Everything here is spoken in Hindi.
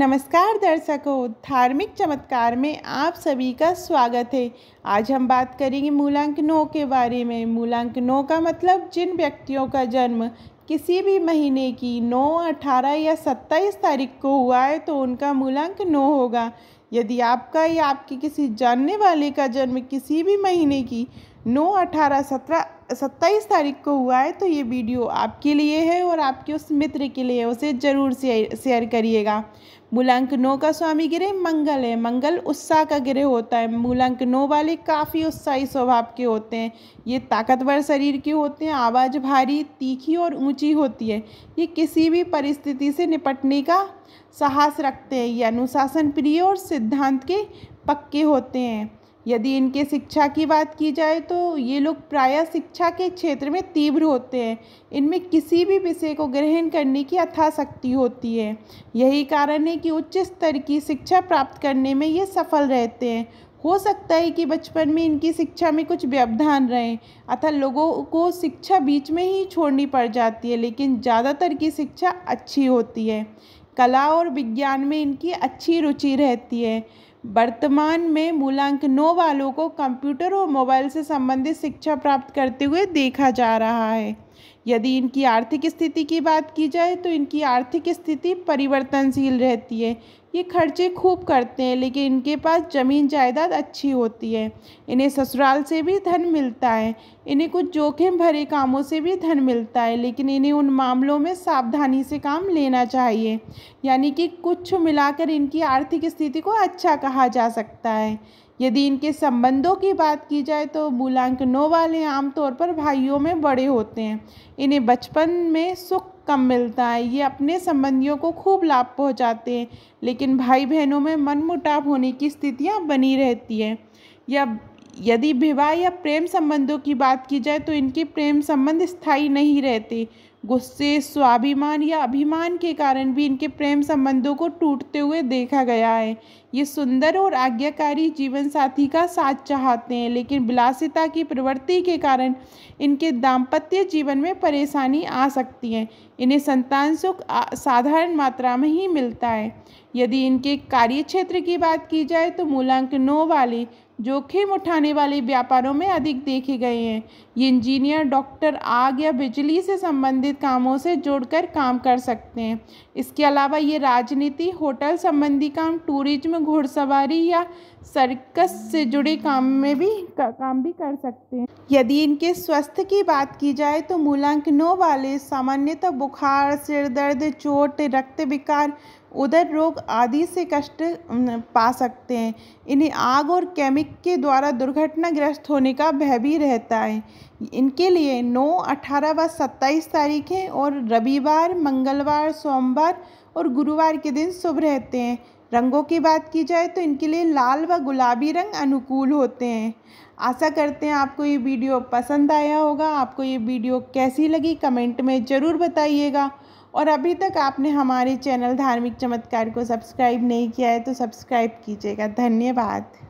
नमस्कार दर्शकों धार्मिक चमत्कार में आप सभी का स्वागत है आज हम बात करेंगे मूलांक नौ के बारे में मूलांक नौ का मतलब जिन व्यक्तियों का जन्म किसी भी महीने की नौ अठारह या सत्ताईस तारीख को हुआ है तो उनका मूलांक नौ होगा यदि आपका या आपके किसी जानने वाले का जन्म किसी भी महीने की नौ अठारह सत्रह सत्ताईस तारीख को हुआ है तो ये वीडियो आपके लिए है और आपके उस मित्र के लिए उसे ज़रूर शेयर करिएगा मूलांक नौ का स्वामी ग्रह मंगल है मंगल उत्साह का ग्रह होता है मूलांक नौ वाले काफ़ी उत्साही स्वभाव के होते हैं ये ताकतवर शरीर के होते हैं आवाज़ भारी तीखी और ऊंची होती है ये किसी भी परिस्थिति से निपटने का साहस रखते हैं ये अनुशासन प्रिय और सिद्धांत के पक्के होते हैं यदि इनके शिक्षा की बात की जाए तो ये लोग प्रायः शिक्षा के क्षेत्र में तीव्र होते हैं इनमें किसी भी विषय को ग्रहण करने की अथाशक्ति होती है यही कारण है कि उच्च स्तर की शिक्षा प्राप्त करने में ये सफल रहते हैं हो सकता है कि बचपन में इनकी शिक्षा में कुछ व्यवधान रहे अतः लोगों को शिक्षा बीच में ही छोड़नी पड़ जाती है लेकिन ज़्यादातर की शिक्षा अच्छी होती है कला और विज्ञान में इनकी अच्छी रुचि रहती है वर्तमान में नौ वालों को कंप्यूटर और मोबाइल से संबंधित शिक्षा प्राप्त करते हुए देखा जा रहा है यदि इनकी आर्थिक स्थिति की बात की जाए तो इनकी आर्थिक स्थिति परिवर्तनशील रहती है ये खर्चे खूब करते हैं लेकिन इनके पास ज़मीन जायदाद अच्छी होती है इन्हें ससुराल से भी धन मिलता है इन्हें कुछ जोखिम भरे कामों से भी धन मिलता है लेकिन इन्हें उन मामलों में सावधानी से काम लेना चाहिए यानी कि कुछ मिलाकर इनकी आर्थिक स्थिति को अच्छा कहा जा सकता है यदि इनके संबंधों की बात की जाए तो मूलांक नौ वाले आमतौर पर भाइयों में बड़े होते हैं इन्हें बचपन में सुख कम मिलता है ये अपने संबंधियों को खूब लाभ पहुंचाते हैं लेकिन भाई बहनों में मनमुटाव होने की स्थितियाँ बनी रहती हैं या यदि विवाह या प्रेम संबंधों की बात की जाए तो इनके प्रेम संबंध स्थायी नहीं रहते गुस्से स्वाभिमान या अभिमान के कारण भी इनके प्रेम संबंधों को टूटते हुए देखा गया है ये सुंदर और आज्ञाकारी जीवन साथी का साथ चाहते हैं लेकिन विलासिता की प्रवृत्ति के कारण इनके दाम्पत्य जीवन में परेशानी आ सकती है इन्हें संतान सुख साधारण मात्रा में ही मिलता है यदि इनके कार्य क्षेत्र की बात की जाए तो मूलांक नौ वाले जोखिम उठाने वाले व्यापारों में अधिक देखे गए हैं ये इंजीनियर डॉक्टर आग या बिजली से संबंधित कामों से जोड़कर काम कर सकते हैं इसके अलावा ये राजनीति होटल संबंधी काम टूरिज्म घुड़सवारी या सर्कस से जुड़े काम में भी का, काम भी कर सकते हैं यदि इनके स्वास्थ्य की बात की जाए तो मूलांक नौ वाले सामान्यतः बुखार सिर दर्द चोट रक्त विकार उदर रोग आदि से कष्ट पा सकते हैं इन्हें आग और केमिक के द्वारा दुर्घटनाग्रस्त होने का भय भी रहता है इनके लिए 9, 18 व 27 तारीखें और रविवार मंगलवार सोमवार और गुरुवार के दिन शुभ रहते हैं रंगों की बात की जाए तो इनके लिए लाल व गुलाबी रंग अनुकूल होते हैं आशा करते हैं आपको ये वीडियो पसंद आया होगा आपको ये वीडियो कैसी लगी कमेंट में ज़रूर बताइएगा और अभी तक आपने हमारे चैनल धार्मिक चमत्कार को सब्सक्राइब नहीं किया है तो सब्सक्राइब कीजिएगा धन्यवाद